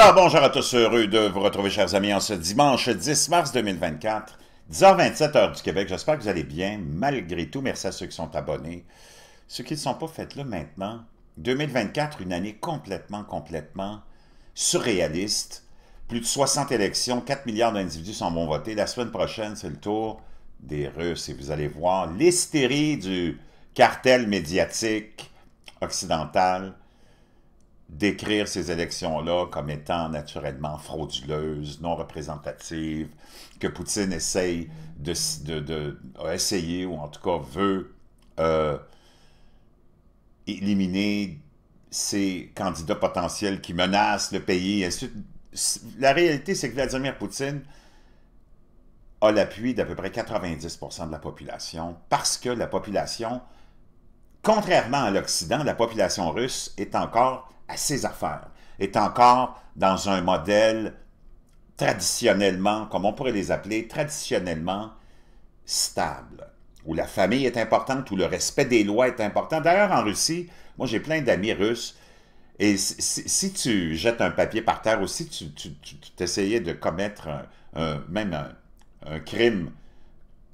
Alors bonjour à tous, heureux de vous retrouver chers amis en ce dimanche 10 mars 2024, 10h27 heure du Québec. J'espère que vous allez bien malgré tout. Merci à ceux qui sont abonnés. Ceux qui ne sont pas faites là maintenant, 2024, une année complètement, complètement surréaliste. Plus de 60 élections, 4 milliards d'individus sont vont voter. La semaine prochaine, c'est le tour des Russes et vous allez voir l'hystérie du cartel médiatique occidental décrire ces élections-là comme étant naturellement frauduleuses, non représentatives, que Poutine essaye de, de, a essayé, ou en tout cas veut euh, éliminer ces candidats potentiels qui menacent le pays. La réalité, c'est que Vladimir Poutine a l'appui d'à peu près 90 de la population parce que la population Contrairement à l'Occident, la population russe est encore à ses affaires, est encore dans un modèle traditionnellement, comme on pourrait les appeler, traditionnellement stable, où la famille est importante, où le respect des lois est important. D'ailleurs, en Russie, moi j'ai plein d'amis russes, et si, tu jettes un papier par terre ou si tu essayais de commettre même un crime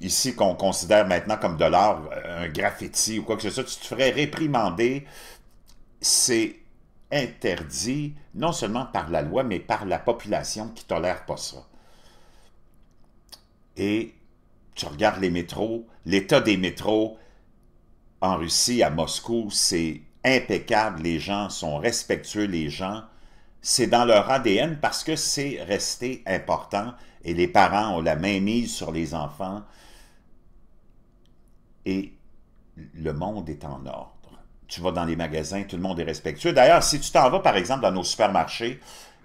ici qu'on considère maintenant comme de l'art, euh, un graffiti ou quoi que ce soit, tu te ferais réprimander, c'est interdit non seulement par la loi, mais par la population qui tolère pas ça. Et tu regardes les métros, l'état des métros en Russie, à Moscou, c'est impeccable, les gens sont respectueux, les gens, c'est dans leur ADN parce que c'est resté important et les parents ont la main mise sur les enfants, et le monde est en ordre. Tu vas dans les magasins, tout le monde est respectueux. D'ailleurs, si tu t'en vas, par exemple, dans nos supermarchés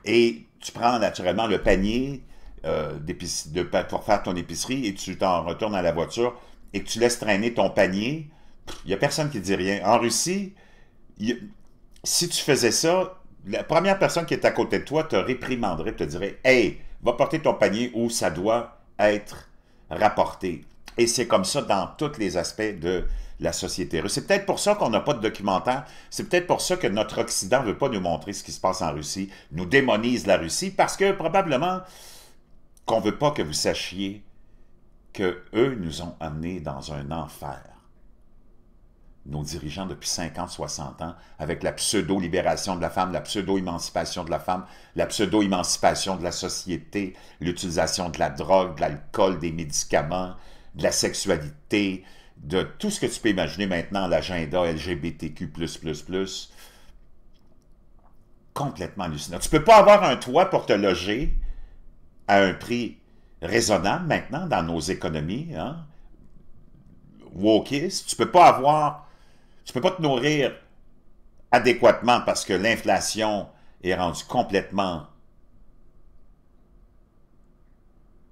et tu prends naturellement le panier euh, de, pour faire ton épicerie et tu t'en retournes à la voiture et que tu laisses traîner ton panier, il n'y a personne qui dit rien. En Russie, si tu faisais ça, la première personne qui est à côté de toi te réprimanderait, te dirait Hey, va porter ton panier où ça doit être rapporté. Et c'est comme ça dans tous les aspects de la société russe. C'est peut-être pour ça qu'on n'a pas de documentaire. C'est peut-être pour ça que notre Occident ne veut pas nous montrer ce qui se passe en Russie, nous démonise la Russie, parce que probablement qu'on ne veut pas que vous sachiez qu'eux nous ont amenés dans un enfer. Nos dirigeants depuis 50, 60 ans, avec la pseudo-libération de la femme, la pseudo-émancipation de la femme, la pseudo-émancipation de la société, l'utilisation de la drogue, de l'alcool, des médicaments, de la sexualité, de tout ce que tu peux imaginer maintenant, l'agenda LGBTQ++, complètement hallucinant. Tu ne peux pas avoir un toit pour te loger à un prix raisonnable maintenant dans nos économies, hein? tu tu peux pas avoir, tu ne peux pas te nourrir adéquatement parce que l'inflation est rendue complètement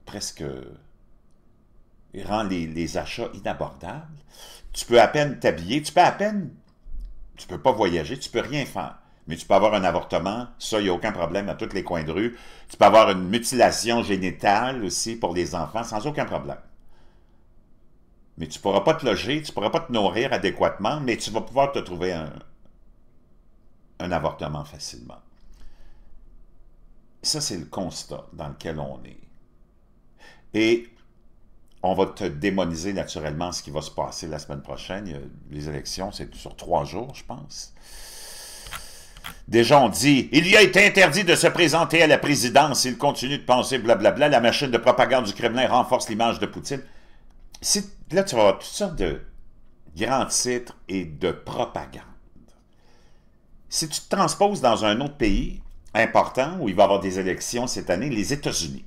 presque il rend les, achats inabordables. Tu peux à peine t'habiller, tu peux à peine... Tu peux pas voyager, tu peux rien faire. Mais tu peux avoir un avortement, ça, il n'y a aucun problème à tous les coins de rue. Tu peux avoir une mutilation génitale aussi pour les enfants, sans aucun problème. Mais tu ne pourras pas te loger, tu ne pourras pas te nourrir adéquatement, mais tu vas pouvoir te trouver un, un avortement facilement. Ça, c'est le constat dans lequel on est. Et on va te démoniser naturellement ce qui va se passer la semaine prochaine. Les élections, c'est sur trois jours, je pense. Déjà, on dit, il lui a été interdit de se présenter à la présidence. Il continue de penser blablabla. La machine de propagande du Kremlin renforce l'image de Poutine. là, tu vas avoir toutes sortes de grands titres et de propagande. Si tu te transposes dans un autre pays important où il va y avoir des élections cette année, les États-Unis,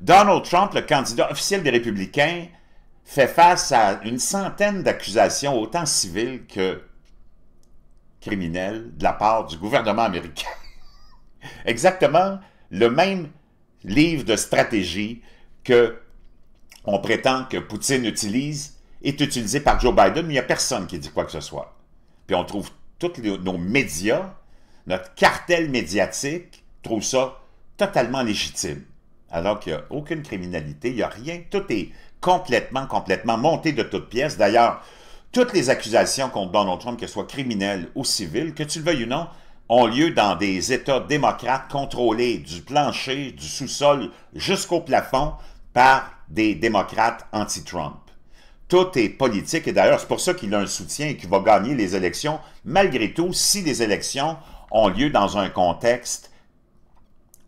Donald Trump, le candidat officiel des républicains, fait face à une centaine d'accusations, autant civiles que criminelles, de la part du gouvernement américain. Exactement le même livre de stratégie que on prétend que Poutine utilise est utilisé par Joe Biden, mais il n'y a personne qui dit quoi que ce soit. Puis on trouve tous nos médias, notre cartel médiatique trouve ça totalement légitime alors qu'il n'y a aucune criminalité, il n'y a rien. Tout est complètement, complètement monté de toutes pièces. D'ailleurs, toutes les accusations contre Donald Trump, que ce soit criminelles ou civiles, que tu le veuilles ou non, ont lieu dans des États démocrates contrôlés du plancher, du sous-sol jusqu'au plafond par des démocrates anti-Trump. Tout est politique et d'ailleurs, c'est pour ça qu'il a un soutien et qu'il va gagner les élections, malgré tout, si les élections ont lieu dans un contexte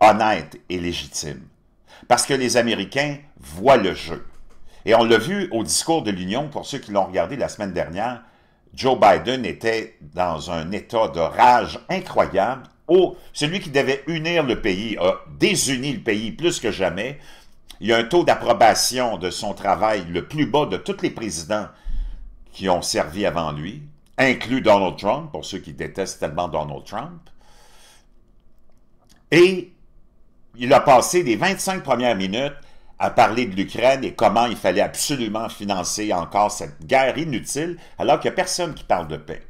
honnête et légitime. Parce que les Américains voient le jeu. Et on l'a vu au discours de l'Union, pour ceux qui l'ont regardé la semaine dernière, Joe Biden était dans un état de rage incroyable. celui qui devait unir le pays a désuni le pays plus que jamais. Il y a un taux d'approbation de son travail le plus bas de tous les présidents qui ont servi avant lui, inclus Donald Trump, pour ceux qui détestent tellement Donald Trump. Et il a passé les 25 premières minutes à parler de l'Ukraine et comment il fallait absolument financer encore cette guerre inutile alors qu'il n'y a personne qui parle de paix.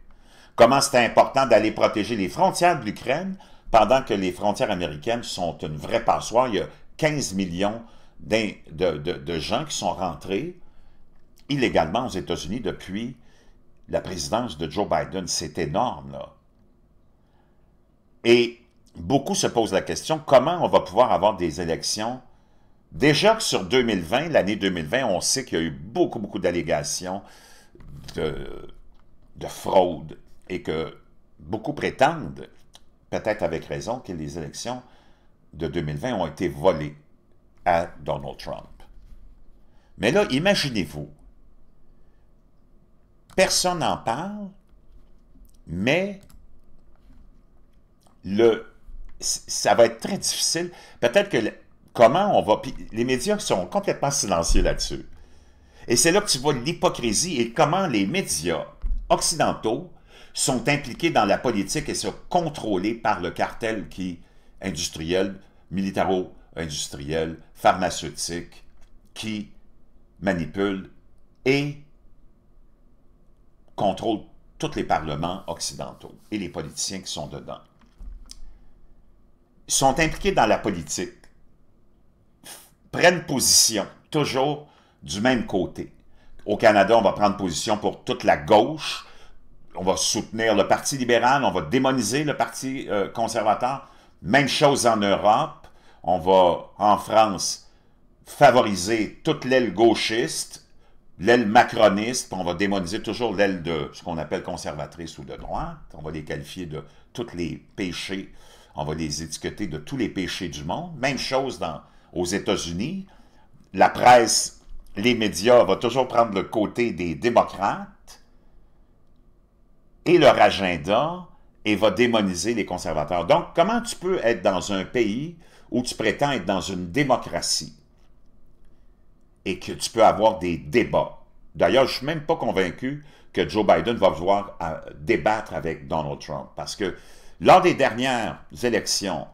Comment c'était important d'aller protéger les frontières de l'Ukraine pendant que les frontières américaines sont une vraie passoire. Il y a 15 millions de, de, gens qui sont rentrés illégalement aux États-Unis depuis la présidence de Joe Biden. C'est énorme, là. Et beaucoup se posent la question comment on va pouvoir avoir des élections. Déjà que sur 2020, l'année 2020, on sait qu'il y a eu beaucoup, beaucoup d'allégations de, de, fraude et que beaucoup prétendent, peut-être avec raison, que les élections de 2020 ont été volées à Donald Trump. Mais là, imaginez-vous, personne n'en parle, mais le ça va être très difficile. Peut-être que comment on va... les médias sont complètement silencieux là-dessus. Et c'est là que tu vois l'hypocrisie et comment les médias occidentaux sont impliqués dans la politique et sont contrôlés par le cartel qui industriel, militaro-industriel, pharmaceutique, qui manipule et contrôle tous les parlements occidentaux et les politiciens qui sont dedans sont impliqués dans la politique prennent position, toujours du même côté. Au Canada, on va prendre position pour toute la gauche, on va soutenir le Parti libéral, on va démoniser le Parti euh, conservateur. Même chose en Europe, on va, en France, favoriser toute l'aile gauchiste, l'aile macroniste, on va démoniser toujours l'aile de ce qu'on appelle conservatrice ou de droite. On va les qualifier de tous les péchés on va les étiqueter de tous les péchés du monde. Même chose aux États-Unis. La presse, les médias vont toujours prendre le côté des démocrates et leur agenda et va démoniser les conservateurs. Donc, comment tu peux être dans un pays où tu prétends être dans une démocratie et que tu peux avoir des débats? D'ailleurs, je ne suis même pas convaincu que Joe Biden va vouloir euh, débattre avec Donald Trump parce que lors des dernières élections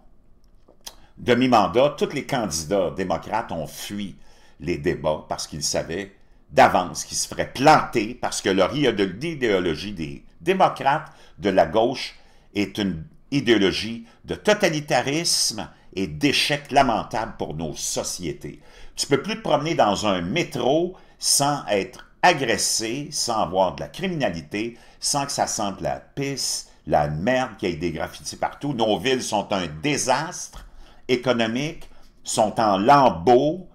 de mi-mandat, tous les candidats démocrates ont fui les débats parce qu'ils savaient d'avance qu'ils se feraient planter parce que leur idéologie des démocrates de la gauche est une idéologie de totalitarisme et d'échec lamentable pour nos sociétés. Tu peux plus te promener dans un métro sans être agressé, sans avoir de la criminalité, sans que ça sente la pisse, la merde, qu'il y ait des graffitis partout. Nos villes sont un désastre économique, sont en lambeaux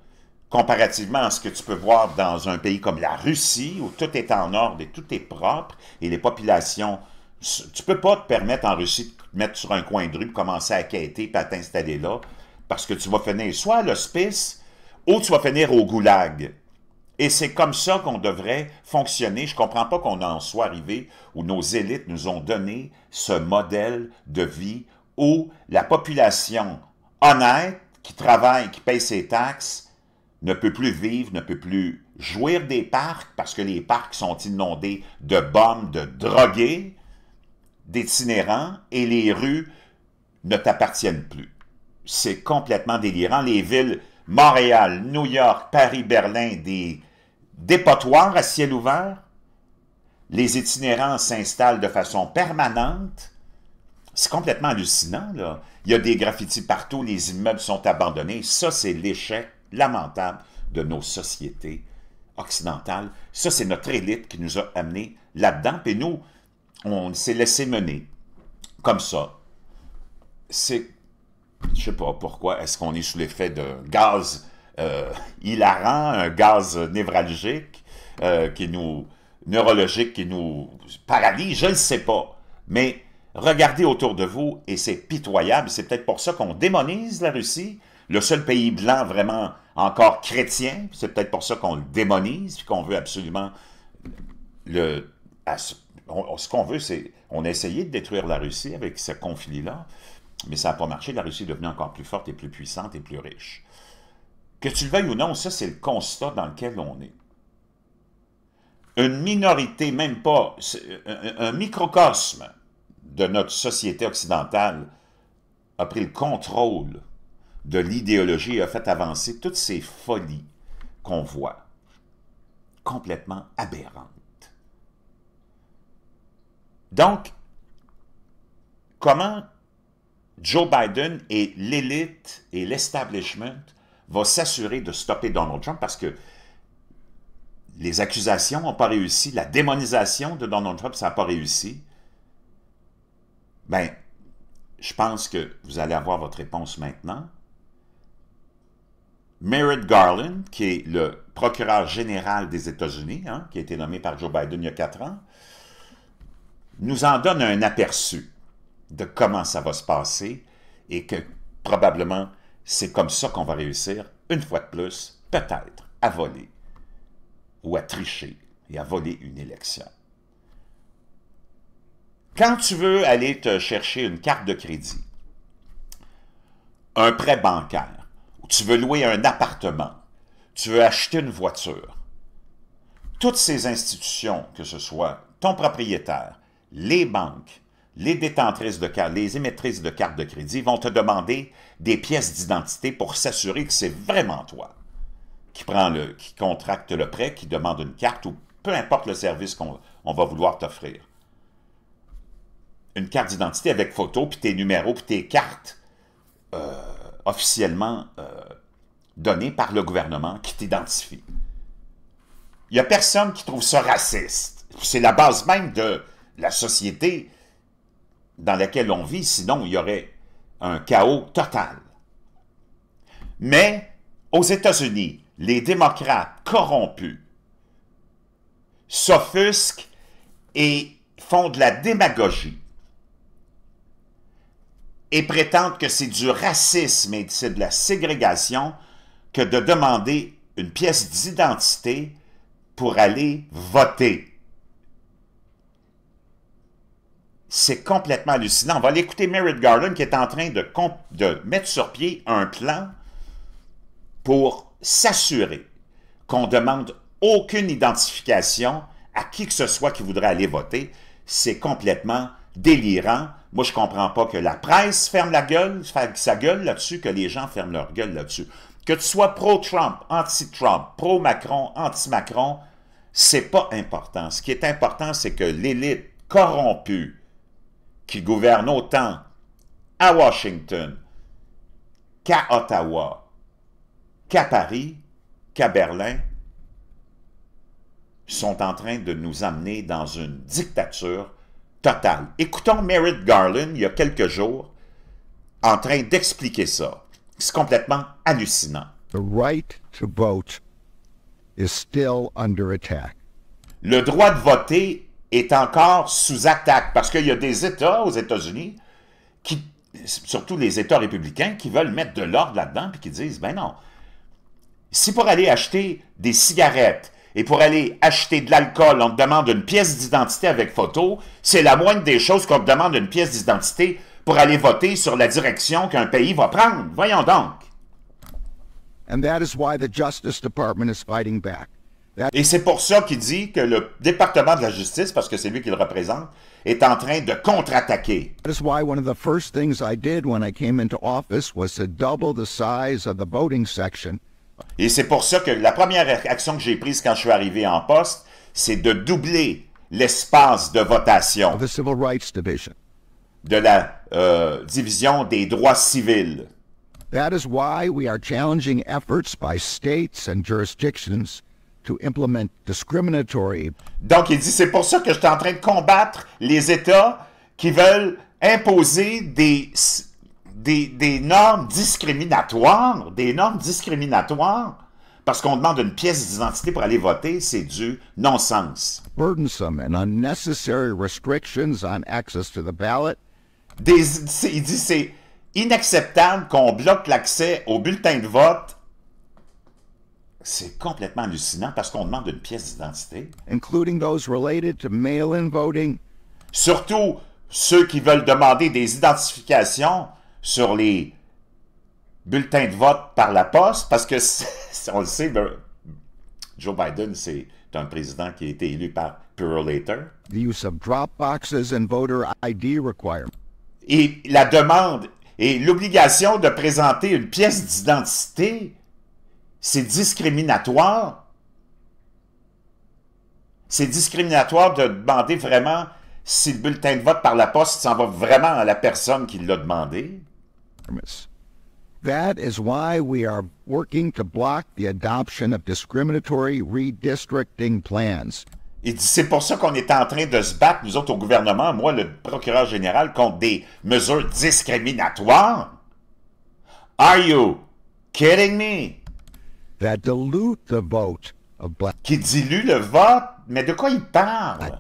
comparativement à ce que tu peux voir dans un pays comme la Russie, où tout est en ordre et tout est propre, et les populations... Tu peux pas te permettre en Russie de te mettre sur un coin de rue, commencer à quêter, et à t'installer là, parce que tu vas finir soit à l'hospice, ou tu vas finir au goulag. Et c'est comme ça qu'on devrait fonctionner. Je ne comprends pas qu'on en soit arrivé où nos élites nous ont donné ce modèle de vie où la population honnête, qui travaille, qui paye ses taxes, ne peut plus vivre, ne peut plus jouir des parcs parce que les parcs sont inondés de bombes, de drogués, d'itinérants et les rues ne t'appartiennent plus. C'est complètement délirant. Les villes Montréal, New York, Paris, Berlin, des Dépotoir à ciel ouvert, les itinérants s'installent de façon permanente. C'est complètement hallucinant, là. Il y a des graffitis partout, les immeubles sont abandonnés. Ça, c'est l'échec lamentable de nos sociétés occidentales. Ça, c'est notre élite qui nous a amenés là-dedans. Et nous, on s'est laissé mener comme ça. C'est, je sais pas pourquoi, est-ce qu'on est sous l'effet de gaz euh, il hilarant, un gaz névralgique euh, qui nous neurologique qui nous paralyse, je ne sais pas. Mais regardez autour de vous et c'est pitoyable. C'est peut-être pour ça qu'on démonise la Russie, le seul pays blanc vraiment encore chrétien. C'est peut-être pour ça qu'on le démonise qu'on veut absolument le. ce qu'on veut, c'est. On a essayé de détruire la Russie avec ce conflit-là, mais ça n'a pas marché. La Russie est devenue encore plus forte et plus puissante et plus riche. Que tu le veuilles ou non, ça, c'est le constat dans lequel on est. Une minorité, même pas, un microcosme de notre société occidentale a pris le contrôle de l'idéologie et a fait avancer toutes ces folies qu'on voit, complètement aberrantes. Donc, comment Joe Biden et l'élite et l'establishment va s'assurer de stopper Donald Trump parce que les accusations n'ont pas réussi, la démonisation de Donald Trump, ça n'a pas réussi. Bien, je pense que vous allez avoir votre réponse maintenant. Merritt Garland, qui est le procureur général des États-Unis, hein, qui a été nommé par Joe Biden il y a quatre ans, nous en donne un aperçu de comment ça va se passer et que probablement c'est comme ça qu'on va réussir, une fois de plus, peut-être, à voler ou à tricher et à voler une élection. Quand tu veux aller te chercher une carte de crédit, un prêt bancaire, ou tu veux louer un appartement, tu veux acheter une voiture, toutes ces institutions, que ce soit ton propriétaire, les banques, les détentrices de cartes, les émettrices de cartes de crédit vont te demander des pièces d'identité pour s'assurer que c'est vraiment toi qui prend le, qui contracte le prêt, qui demande une carte ou peu importe le service qu'on va vouloir t'offrir. Une carte d'identité avec photo, puis tes numéros, puis tes cartes euh, officiellement euh, données par le gouvernement qui t'identifie. Il n'y a personne qui trouve ça raciste. C'est la base même de la société dans laquelle on vit, sinon il y aurait un chaos total. Mais aux États-Unis, les démocrates corrompus s'offusquent et font de la démagogie et prétendent que c'est du racisme et c'est de la ségrégation que de demander une pièce d'identité pour aller voter. C'est complètement hallucinant. On va aller écouter Merritt Garland qui est en train de, mettre sur pied un plan pour s'assurer qu'on ne demande aucune identification à qui que ce soit qui voudrait aller voter. C'est complètement délirant. Moi, je ne comprends pas que la presse ferme la gueule, sa gueule là-dessus, que les gens ferment leur gueule là-dessus. Que tu sois pro-Trump, anti-Trump, pro-Macron, anti-Macron, ce n'est pas important. Ce qui est important, c'est que l'élite corrompue qui gouvernent autant à Washington qu'à Ottawa, qu'à Paris, qu'à Berlin, sont en train de nous amener dans une dictature totale. Écoutons Merritt Garland, il y a quelques jours, en train d'expliquer ça. C'est complètement hallucinant. The right to vote is still under attack. Le droit de voter est encore sous attaque parce qu'il y a des États aux États-Unis qui, surtout les États républicains, qui veulent mettre de l'ordre là-dedans puis qui disent, ben non, si pour aller acheter des cigarettes et pour aller acheter de l'alcool, on te demande une pièce d'identité avec photo, c'est la moindre des choses qu'on te demande une pièce d'identité pour aller voter sur la direction qu'un pays va prendre. Voyons donc. And that is why the Justice Department is fighting back. Et c'est pour ça qu'il dit que le département de la justice, parce que c'est lui qui le représente, est en train de contre-attaquer. Et c'est pour ça que la première action que j'ai prise quand je suis arrivé en poste, c'est de doubler l'espace de votation. The De la euh, division des droits civils. That is why we are challenging efforts by states and jurisdictions implement discriminatory. Donc, il dit, c'est pour ça que je suis en train de combattre les États qui veulent imposer des, des, normes discriminatoires, des normes discriminatoires, parce qu'on demande une pièce d'identité pour aller voter, c'est du non-sens. Burdensome and unnecessary restrictions on access to the ballot. il dit, c'est inacceptable qu'on bloque l'accès au bulletin de vote c'est complètement hallucinant parce qu'on demande une pièce d'identité. Including those related to mail-in voting. Surtout ceux qui veulent demander des identifications sur les bulletins de vote par la poste, parce que, on le sait, Joe Biden, c'est un président qui a été élu par Pure The use of drop boxes and voter ID Et la demande et l'obligation de présenter une pièce d'identité c'est discriminatoire. C'est discriminatoire de demander vraiment si le bulletin de vote par la poste s'en va vraiment à la personne qui l'a demandé. That is why we are working to block the adoption of discriminatory redistricting plans. c'est pour ça qu'on est en train de se battre, nous autres au gouvernement, moi le procureur général, contre des mesures discriminatoires. Are you kidding me? qui dilue le vote, mais de quoi il parle?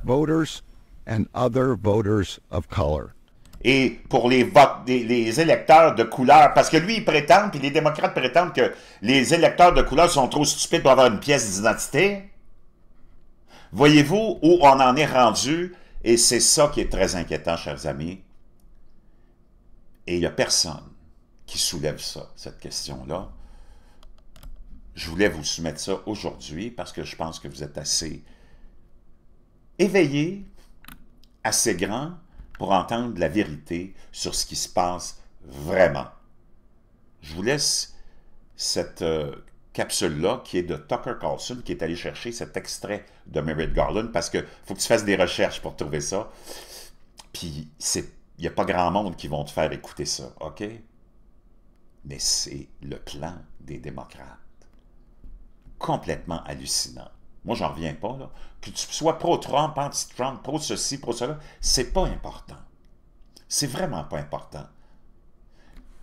Et pour les votes, électeurs de couleur, parce que lui, il prétend, puis les démocrates prétendent que les électeurs de couleur sont trop stupides pour avoir une pièce d'identité. Voyez-vous où on en est rendu, et c'est ça qui est très inquiétant, chers amis. Et il n'y a personne qui soulève ça, cette question-là je voulais vous soumettre ça aujourd'hui parce que je pense que vous êtes assez éveillé, assez grand pour entendre la vérité sur ce qui se passe vraiment. Je vous laisse cette euh, capsule-là qui est de Tucker Carlson qui est allé chercher cet extrait de Merritt Garland parce qu'il faut que tu fasses des recherches pour trouver ça. Puis il n'y a pas grand monde qui va te faire écouter ça, OK? Mais c'est le plan des démocrates complètement hallucinant. Moi, j'en reviens pas, Que tu sois pro-Trump, anti-Trump, pro-ceci, pro-cela, c'est pas important. C'est vraiment pas important.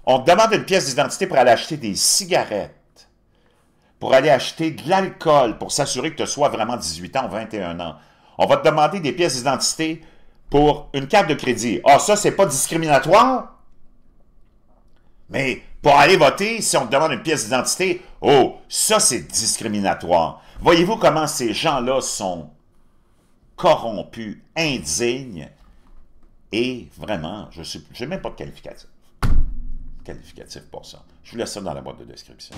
On te demande une pièce d'identité pour aller acheter des cigarettes, pour aller acheter de l'alcool, pour s'assurer que tu sois vraiment 18 ans ou 21 ans. On va te demander des pièces d'identité pour une carte de crédit. Ah, ça, c'est pas discriminatoire? Mais pour aller voter, si on te demande une pièce d'identité, oh, ça c'est discriminatoire. Voyez-vous comment ces gens-là sont corrompus, indignes et vraiment, je n'ai même pas de qualificatif. Qualificatif pour ça. Je vous laisse ça dans la boîte de description.